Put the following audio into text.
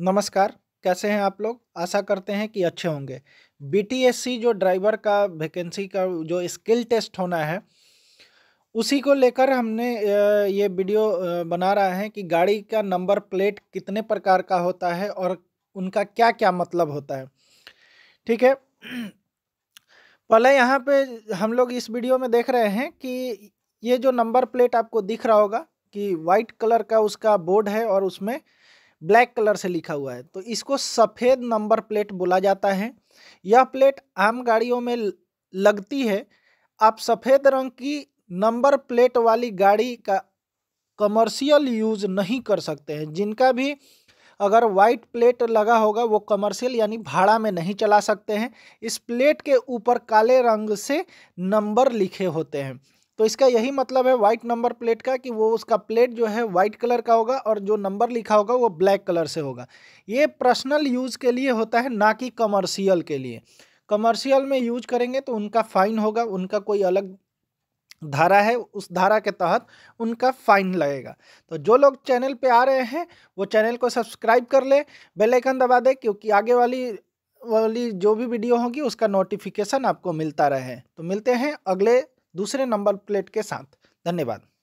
नमस्कार कैसे हैं आप लोग आशा करते हैं कि अच्छे होंगे बीटीएससी जो ड्राइवर का वैकेंसी का जो स्किल टेस्ट होना है उसी को लेकर हमने ये वीडियो बना रहा है कि गाड़ी का नंबर प्लेट कितने प्रकार का होता है और उनका क्या क्या मतलब होता है ठीक है पहले यहाँ पे हम लोग इस वीडियो में देख रहे हैं कि ये जो नंबर प्लेट आपको दिख रहा होगा कि वाइट कलर का उसका बोर्ड है और उसमें ब्लैक कलर से लिखा हुआ है तो इसको सफ़ेद नंबर प्लेट बोला जाता है यह प्लेट आम गाड़ियों में लगती है आप सफ़ेद रंग की नंबर प्लेट वाली गाड़ी का कमर्शियल यूज़ नहीं कर सकते हैं जिनका भी अगर वाइट प्लेट लगा होगा वो कमर्शियल यानी भाड़ा में नहीं चला सकते हैं इस प्लेट के ऊपर काले रंग से नंबर लिखे होते हैं तो इसका यही मतलब है वाइट नंबर प्लेट का कि वो उसका प्लेट जो है वाइट कलर का होगा और जो नंबर लिखा होगा वो ब्लैक कलर से होगा ये पर्सनल यूज़ के लिए होता है ना कि कमर्शियल के लिए कमर्शियल में यूज करेंगे तो उनका फ़ाइन होगा उनका कोई अलग धारा है उस धारा के तहत उनका फाइन लगेगा तो जो लोग चैनल पर आ रहे हैं वो चैनल को सब्सक्राइब कर लें बेलाइकन दबा दे क्योंकि आगे वाली वाली जो भी वीडियो होगी उसका नोटिफिकेशन आपको मिलता रहे तो मिलते हैं अगले दूसरे नंबर प्लेट के साथ धन्यवाद